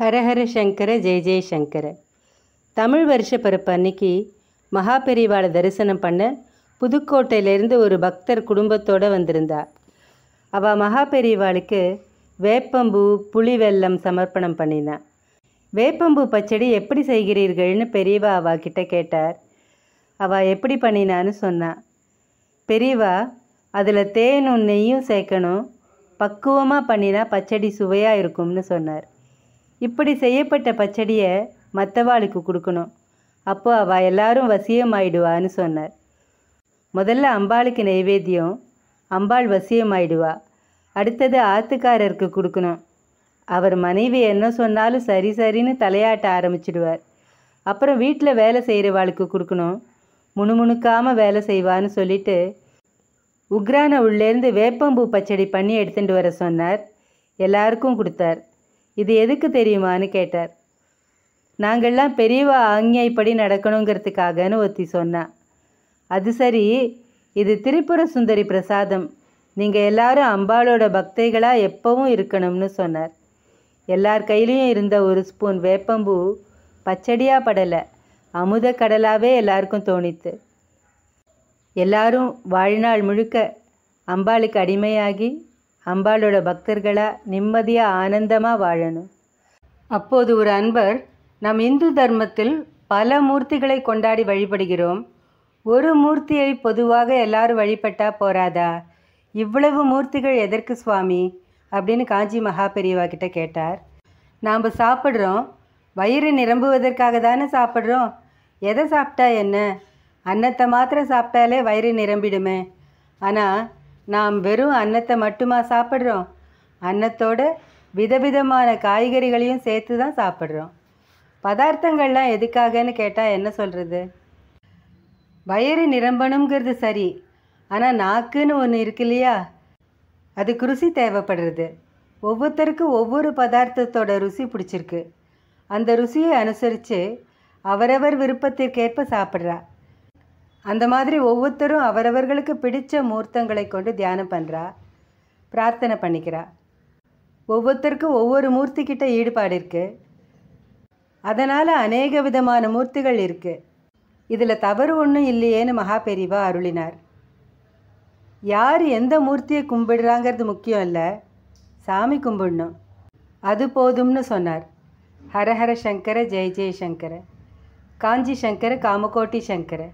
ஹரஹர சங்கர ஜெய ஜெய சங்கர தமிழ் வருஷ பிறப்பு அன்னைக்கு மகாபெரிவாளை தரிசனம் பண்ண புதுக்கோட்டையிலேருந்து ஒரு பக்தர் குடும்பத்தோடு வந்திருந்தா அவள் மகாபெரிவாளுக்கு வேப்பம்பூ புளி வெள்ளம் சமர்ப்பணம் பண்ணினான் வேப்பம்பூ பச்சடி எப்படி செய்கிறீர்கள்னு பெரியவா அவா கிட்ட கேட்டார் அவள் எப்படி பண்ணினான்னு சொன்னான் பெரியவா அதில் தேனும் நெய்யும் சேர்க்கணும் பக்குவமாக பண்ணினா பச்சடி சுவையாக இருக்கும்னு சொன்னார் இப்படி செய்யப்பட்ட பச்சடியை மற்றவாளுக்கு கொடுக்கணும் அப்போ அவ எல்லாரும் வசியமாயிடுவான்னு சொன்னார் முதல்ல அம்பாளுக்கு நைவேத்தியம் அம்பாள் வசியமாயிடுவா அடுத்தது ஆத்துக்காரருக்கு கொடுக்கணும் அவர் மனைவி என்ன சொன்னாலும் சரி சரின்னு தலையாட்ட ஆரம்பிச்சிடுவார் அப்புறம் வீட்டில் வேலை செய்கிறவாளுக்கு கொடுக்கணும் முணுமுணுக்காமல் வேலை செய்வான்னு சொல்லிட்டு உக்ரான உள்ளேருந்து வேப்பம்பூ பச்சடி பண்ணி எடுத்துகிட்டு வர சொன்னார் எல்லாருக்கும் கொடுத்தார் இது எதுக்கு தெரியுமான்னு கேட்டார் நாங்கள்லாம் பெரியவா ஆஞ்ஞைப்படி நடக்கணுங்கிறதுக்காகன்னு ஒத்தி சொன்னான் அது சரி இது திரிபுர சுந்தரி பிரசாதம் நீங்கள் எல்லாரும் அம்பாளோட பக்தைகளாக எப்பவும் இருக்கணும்னு சொன்னார் எல்லார் கையிலையும் இருந்த ஒரு ஸ்பூன் வேப்பம்பூ பச்சடியாக படலை அமுத கடலாகவே எல்லாருக்கும் தோணித்து எல்லாரும் வாழ்நாள் முழுக்க அம்பாளுக்கு அடிமையாகி அம்பாளோட பக்தர்களாக நிம்மதியாக ஆனந்தமாக வாழணும் அப்போது ஒரு அன்பர் நம் இந்து தர்மத்தில் பல மூர்த்திகளை கொண்டாடி வழிபடுகிறோம் ஒரு மூர்த்தியை பொதுவாக எல்லாரும் வழிபட்டா போராதா இவ்வளவு மூர்த்திகள் எதற்கு சுவாமி அப்படின்னு காஞ்சி மகா பெரியவா கிட்ட கேட்டார் நாம் சாப்பிட்றோம் வயிறு நிரம்புவதற்காக தானே சாப்பிட்றோம் எதை சாப்பிட்டா என்ன அன்னத்தை மாத்திரம் சாப்பிட்டாலே வயிறு நிரம்பிடுமே ஆனால் நாம் வெறும் அன்னத்தை மட்டுமா சாப்பிட்றோம் அன்னத்தோட விதவிதமான காய்கறிகளையும் சேர்த்து தான் சாப்பிட்றோம் பதார்த்தங்கள்லாம் எதுக்காகன்னு கேட்டால் என்ன சொல்கிறது வயிறு நிரம்பணுங்கிறது சரி ஆனால் நாக்குன்னு ஒன்று இருக்கு இல்லையா அதுக்கு ருசி தேவைப்படுறது ஒவ்வொருத்தருக்கும் ஒவ்வொரு பதார்த்தத்தோட ருசி பிடிச்சிருக்கு அந்த ருசியை அனுசரித்து அவரவர் விருப்பத்திற்கேற்ப சாப்பிட்றா அந்த மாதிரி ஒவ்வொருத்தரும் அவரவர்களுக்கு பிடித்த மூர்த்தங்களை கொண்டு தியானம் பண்ணுறா பிரார்த்தனை பண்ணிக்கிறா ஒவ்வொருத்தருக்கும் ஒவ்வொரு மூர்த்திக்கிட்ட ஈடுபாடு இருக்குது அதனால் அநேக விதமான மூர்த்திகள் இருக்குது இதில் தவறு ஒன்றும் இல்லையேன்னு மகா பெரிவா அருளினார் யார் எந்த மூர்த்தியை கும்பிடுறாங்கிறது முக்கியம் இல்லை சாமி கும்பிடணும் அது போதும்னு சொன்னார் ஹரஹர சங்கர ஜெய ஜெய சங்கர காஞ்சி சங்கர காமகோட்டி சங்கரை